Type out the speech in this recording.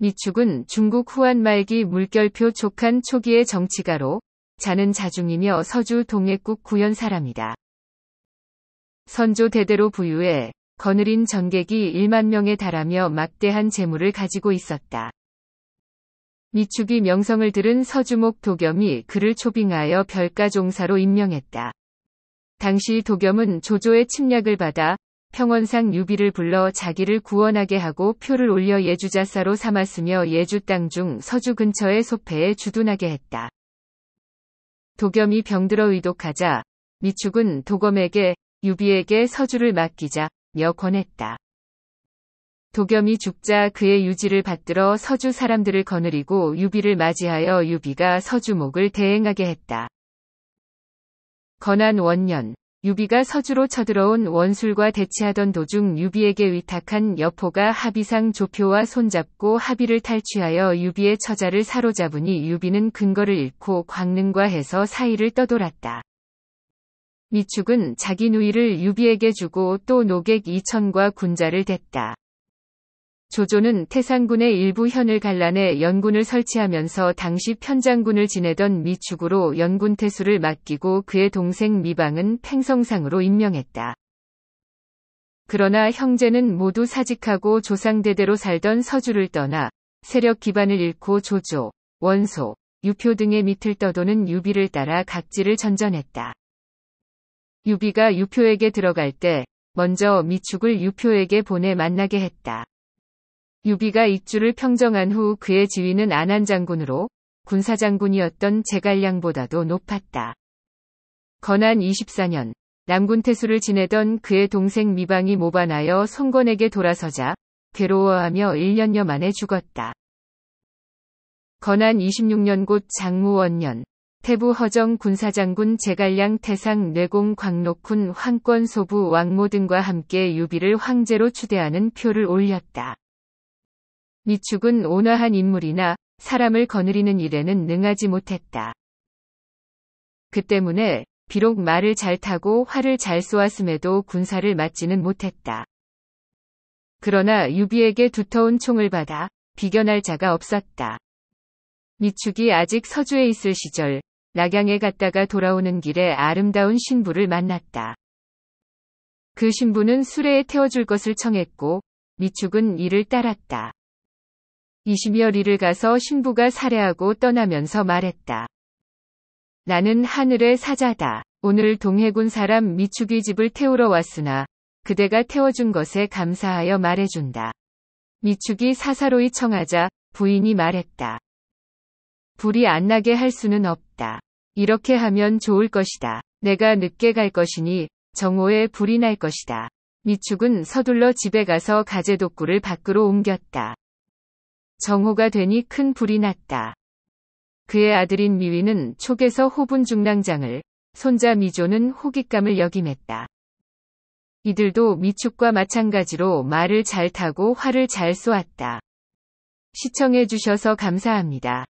미축은 중국 후한 말기 물결표 촉한 초기의 정치가로 자는 자중이며 서주 동해국 구현 사람이다. 선조 대대로 부유해 거느린 전객이 1만 명에 달하며 막대한 재물을 가지고 있었다. 미축이 명성을 들은 서주목 도겸이 그를 초빙하여 별가 종사로 임명했다. 당시 도겸은 조조의 침략을 받아 평원상 유비를 불러 자기를 구원하게 하고 표를 올려 예주자사로 삼았으며 예주 땅 중 서주 근처의 소패에 주둔하게 했다. 도겸이 병들어 의독하자 미축은 도검에게 유비에게 서주를 맡기자며 권했다. 도겸이 죽자 그의 유지를 받들어 서주 사람들을 거느리고 유비를 맞이하여 유비가 서주목을 대행하게 했다. 건한 원년 유비가 서주로 쳐들어온 원술과 대치하던 도중 유비에게 위탁한 여포가 합의상 조표와 손잡고 합의를 탈취하여 유비의 처자를 사로잡으니 유비는 근거를 잃고 광릉과 해서 사이를 떠돌았다. 미축은 자기 누이를 유비에게 주고 또 노객 이천과 군자를 댔다. 조조는 태산군의 일부 현을 갈라내 연군을 설치하면서 당시 편장군을 지내던 미축으로 연군 태수를 맡기고 그의 동생 미방은 팽성상으로 임명했다. 그러나 형제는 모두 사직하고 조상대대로 살던 서주를 떠나 세력 기반을 잃고 조조, 원소, 유표 등의 밑을 떠도는 유비를 따라 각지를 전전했다. 유비가 유표에게 들어갈 때 먼저 미축을 유표에게 보내 만나게 했다. 유비가 입주를 평정한 후 그의 지위는 안한 장군으로 군사장군이었던 제갈량보다도 높았다. 건한 24년 남군 태수를 지내던 그의 동생 미방이 모반하여 성건에게 돌아서자 괴로워하며 1년여 만에 죽었다. 건한 26년 곧 장무원년 태부 허정 군사장군 제갈량 태상 뇌공 광록군 황권 소부 왕모 등과 함께 유비를 황제로 추대하는 표를 올렸다. 이 축은 온화한 인물이나 사람을 거느리는 일에는 능하지 못했다. 그 때문에 비록 말을 잘 타고 활을 잘 쏘았음에도 군사를 맞지는 못했다. 그러나 유비에게 두터운 총을 받아 비견할 자가 없었다. 미축이 아직 서주에 있을 시절 낙양에 갔다가 돌아오는 길에 아름다운 신부를 만났다. 그 신부는 수레에 태워줄 것을 청했고 미축은 이를 따랐다. 2 0여 리를 가서 신부가 살해하고 떠나면서 말했다. 나는 하늘의 사자다. 오늘 동해군 사람 미축이 집을 태우러 왔으나 그대가 태워준 것에 감사하여 말해준다. 미축이 사사로이 청하자 부인이 말했다. 불이 안 나게 할 수는 없다. 이렇게 하면 좋을 것이다. 내가 늦게 갈 것이니 정오에 불이 날 것이다. 미축은 서둘러 집에 가서 가재독구를 밖으로 옮겼다. 정호가 되니 큰 불이 났다. 그의 아들인 미위는 촉에서 호분 중랑장을, 손자 미조는 호기감을 역임했다. 이들도 미축과 마찬가지로 말을 잘 타고 화를 잘 쏘았다. 시청해주셔서 감사합니다.